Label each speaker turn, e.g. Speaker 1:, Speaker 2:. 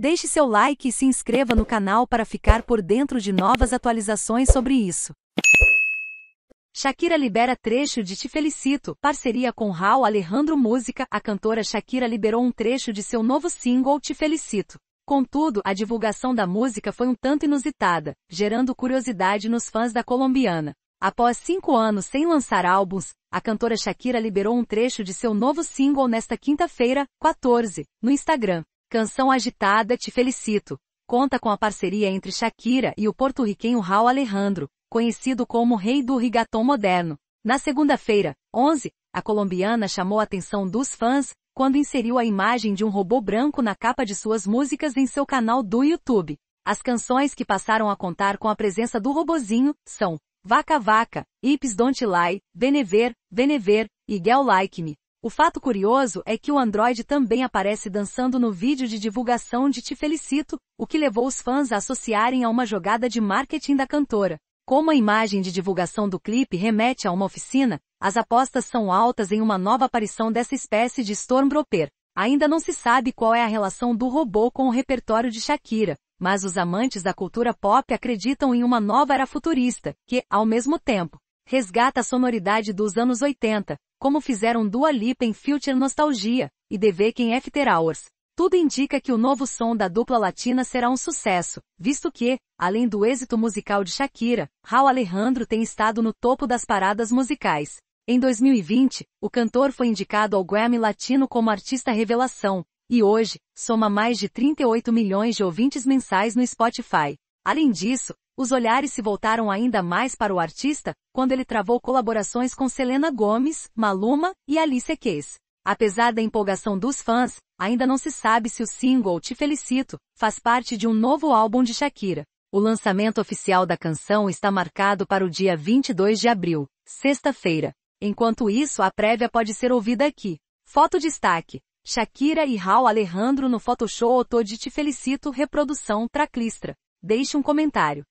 Speaker 1: Deixe seu like e se inscreva no canal para ficar por dentro de novas atualizações sobre isso. Shakira libera trecho de Te Felicito, parceria com Raul Alejandro Música, a cantora Shakira liberou um trecho de seu novo single Te Felicito. Contudo, a divulgação da música foi um tanto inusitada, gerando curiosidade nos fãs da colombiana. Após cinco anos sem lançar álbuns, a cantora Shakira liberou um trecho de seu novo single nesta quinta-feira, 14, no Instagram. Canção agitada Te Felicito. Conta com a parceria entre Shakira e o porto-riquenho Raul Alejandro, conhecido como Rei do Rigatão Moderno. Na segunda-feira, 11, a colombiana chamou a atenção dos fãs quando inseriu a imagem de um robô branco na capa de suas músicas em seu canal do YouTube. As canções que passaram a contar com a presença do robozinho são Vaca Vaca, Ips Don't Lie, Benever, Benever e Girl Like Me. O fato curioso é que o Android também aparece dançando no vídeo de divulgação de Te Felicito, o que levou os fãs a associarem a uma jogada de marketing da cantora. Como a imagem de divulgação do clipe remete a uma oficina, as apostas são altas em uma nova aparição dessa espécie de Stormtrooper. Ainda não se sabe qual é a relação do robô com o repertório de Shakira, mas os amantes da cultura pop acreditam em uma nova era futurista, que, ao mesmo tempo, resgata a sonoridade dos anos 80, como fizeram Dua Lipa em Future Nostalgia e The Weeknd After Hours. Tudo indica que o novo som da dupla latina será um sucesso, visto que, além do êxito musical de Shakira, Raul Alejandro tem estado no topo das paradas musicais. Em 2020, o cantor foi indicado ao Grammy Latino como artista revelação, e hoje, soma mais de 38 milhões de ouvintes mensais no Spotify. Além disso, os olhares se voltaram ainda mais para o artista, quando ele travou colaborações com Selena Gomes, Maluma e Alice Keys. Apesar da empolgação dos fãs, ainda não se sabe se o single Te Felicito faz parte de um novo álbum de Shakira. O lançamento oficial da canção está marcado para o dia 22 de abril, sexta-feira. Enquanto isso, a prévia pode ser ouvida aqui. Foto destaque. Shakira e Raul Alejandro no Photoshop Otô de Te Felicito reprodução Traclistra. Deixe um comentário.